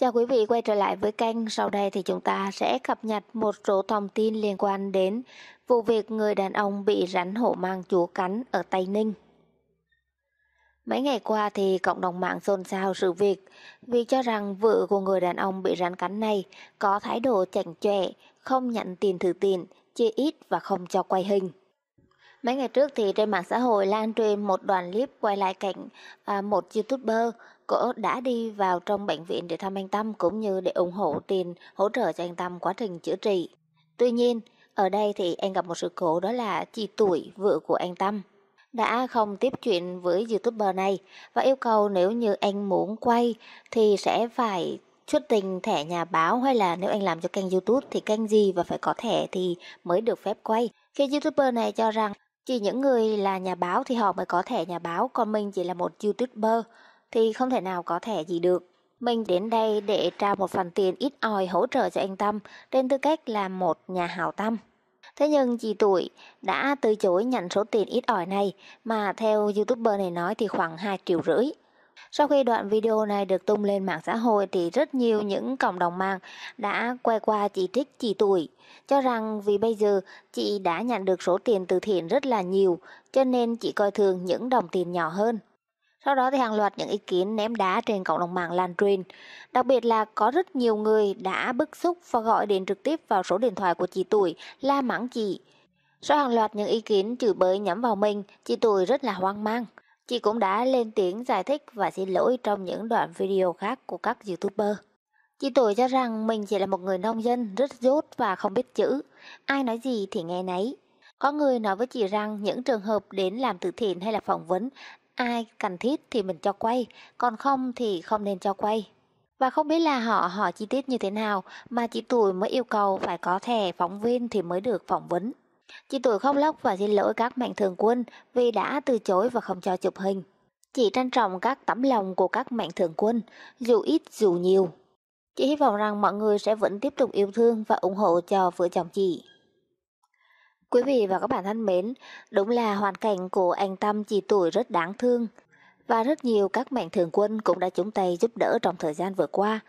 Chào quý vị quay trở lại với kênh, sau đây thì chúng ta sẽ cập nhật một số thông tin liên quan đến vụ việc người đàn ông bị rắn hổ mang chúa cắn ở Tây Ninh. Mấy ngày qua thì cộng đồng mạng xôn xao sự việc vì cho rằng vợ của người đàn ông bị rắn cắn này có thái độ chảnh chọe, không nhận tiền thử tiền, chia ít và không cho quay hình. Mấy ngày trước thì trên mạng xã hội lan truyền một đoạn clip quay lại cảnh à, một youtuber cổ đã đi vào trong bệnh viện để thăm anh Tâm cũng như để ủng hộ tiền hỗ trợ cho anh Tâm quá trình chữa trị. Tuy nhiên, ở đây thì anh gặp một sự cố đó là chị tuổi vợ của anh Tâm đã không tiếp chuyện với youtuber này và yêu cầu nếu như anh muốn quay thì sẽ phải xuất tình thẻ nhà báo hay là nếu anh làm cho kênh youtube thì kênh gì và phải có thẻ thì mới được phép quay. Khi youtuber này cho rằng chỉ những người là nhà báo thì họ mới có thẻ nhà báo, còn mình chỉ là một youtuber thì không thể nào có thẻ gì được. Mình đến đây để trao một phần tiền ít ỏi hỗ trợ cho anh Tâm trên tư cách là một nhà hảo tâm. Thế nhưng chị tuổi đã từ chối nhận số tiền ít ỏi này mà theo youtuber này nói thì khoảng 2 triệu rưỡi. Sau khi đoạn video này được tung lên mạng xã hội thì rất nhiều những cộng đồng mạng đã quay qua chỉ trích chị tuổi, cho rằng vì bây giờ chị đã nhận được số tiền từ thiện rất là nhiều cho nên chị coi thường những đồng tiền nhỏ hơn. Sau đó thì hàng loạt những ý kiến ném đá trên cộng đồng mạng lan truyền. Đặc biệt là có rất nhiều người đã bức xúc và gọi điện trực tiếp vào số điện thoại của chị tuổi la mắng chị. Sau hàng loạt những ý kiến chửi bới nhắm vào mình, chị tuổi rất là hoang mang. Chị cũng đã lên tiếng giải thích và xin lỗi trong những đoạn video khác của các youtuber. Chị tuổi cho rằng mình chỉ là một người nông dân rất dốt và không biết chữ, ai nói gì thì nghe nấy. Có người nói với chị rằng những trường hợp đến làm từ thiện hay là phỏng vấn, ai cần thiết thì mình cho quay, còn không thì không nên cho quay. Và không biết là họ hỏi chi tiết như thế nào mà chị tuổi mới yêu cầu phải có thẻ phóng viên thì mới được phỏng vấn. Chị tuổi khóc lóc và xin lỗi các mạnh thường quân vì đã từ chối và không cho chụp hình. Chị trân trọng các tấm lòng của các mạnh thường quân, dù ít dù nhiều. Chị hy vọng rằng mọi người sẽ vẫn tiếp tục yêu thương và ủng hộ cho vợ chồng chị. Quý vị và các bạn thân mến, đúng là hoàn cảnh của anh Tâm chị tuổi rất đáng thương và rất nhiều các mạnh thường quân cũng đã chung tay giúp đỡ trong thời gian vừa qua.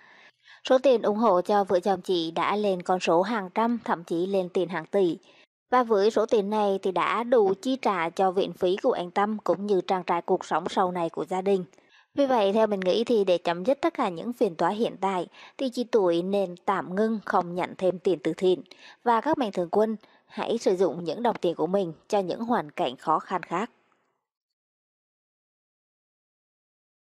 Số tiền ủng hộ cho vợ chồng chị đã lên con số hàng trăm thậm chí lên tiền hàng tỷ. Và với số tiền này thì đã đủ chi trả cho viện phí của an Tâm cũng như trang trải cuộc sống sau này của gia đình. Vì vậy theo mình nghĩ thì để chấm dứt tất cả những phiền toái hiện tại thì chị tuổi nên tạm ngưng không nhận thêm tiền từ thiện và các mạnh thường quân hãy sử dụng những đồng tiền của mình cho những hoàn cảnh khó khăn khác.